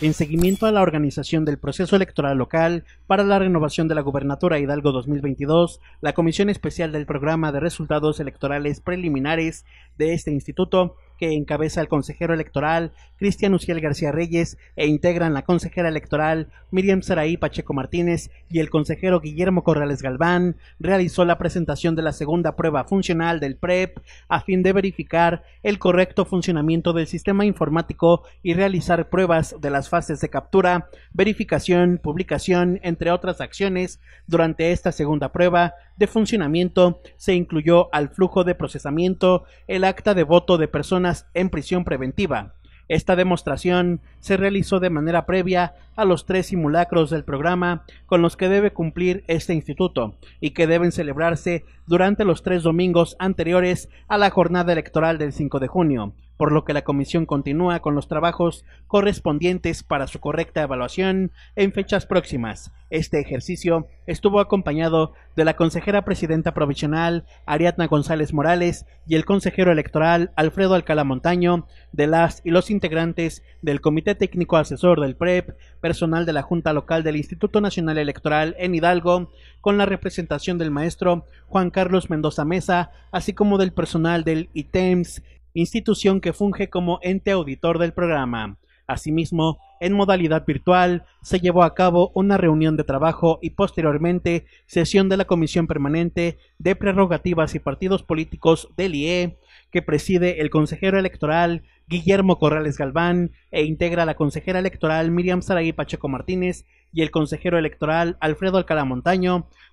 en seguimiento a la organización del proceso electoral local para la renovación de la gubernatura Hidalgo 2022, la Comisión Especial del Programa de Resultados Electorales Preliminares de este instituto que encabeza el consejero electoral Cristian Uciel García Reyes e integran la consejera electoral Miriam Saraí Pacheco Martínez y el consejero Guillermo Corrales Galván, realizó la presentación de la segunda prueba funcional del PREP e a fin de verificar el correcto funcionamiento del sistema informático y realizar pruebas de las fases de captura, verificación, publicación, entre otras acciones durante esta segunda prueba de funcionamiento, se incluyó al flujo de procesamiento el acta de voto de personas en prisión preventiva. Esta demostración se realizó de manera previa a los tres simulacros del programa con los que debe cumplir este instituto y que deben celebrarse durante los tres domingos anteriores a la jornada electoral del 5 de junio, por lo que la comisión continúa con los trabajos correspondientes para su correcta evaluación en fechas próximas. Este ejercicio estuvo acompañado de la consejera presidenta provisional Ariadna González Morales y el consejero electoral Alfredo Alcalá Montaño, de las y los integrantes del Comité Técnico Asesor del PREP, personal de la Junta Local del Instituto Nacional Electoral en Hidalgo, con la representación del maestro Juan Carlos Mendoza Mesa, así como del personal del ITEMS, institución que funge como ente auditor del programa. Asimismo, en modalidad virtual, se llevó a cabo una reunión de trabajo y posteriormente sesión de la Comisión Permanente de Prerrogativas y Partidos Políticos del IE, que preside el consejero electoral Guillermo Corrales Galván e integra la consejera electoral Miriam Saray Pacheco Martínez y el consejero electoral Alfredo Alcalá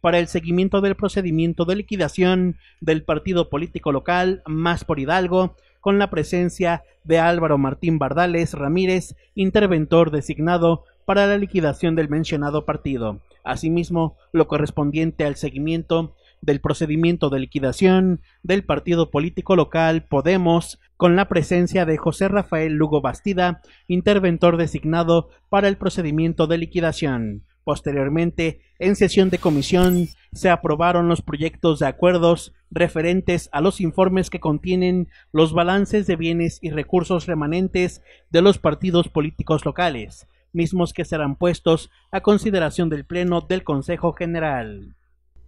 para el seguimiento del procedimiento de liquidación del partido político local Más por Hidalgo con la presencia de Álvaro Martín Bardales Ramírez, interventor designado para la liquidación del mencionado partido. Asimismo, lo correspondiente al seguimiento del procedimiento de liquidación del partido político local Podemos, con la presencia de José Rafael Lugo Bastida, interventor designado para el procedimiento de liquidación. Posteriormente, en sesión de comisión, se aprobaron los proyectos de acuerdos referentes a los informes que contienen los balances de bienes y recursos remanentes de los partidos políticos locales, mismos que serán puestos a consideración del Pleno del Consejo General.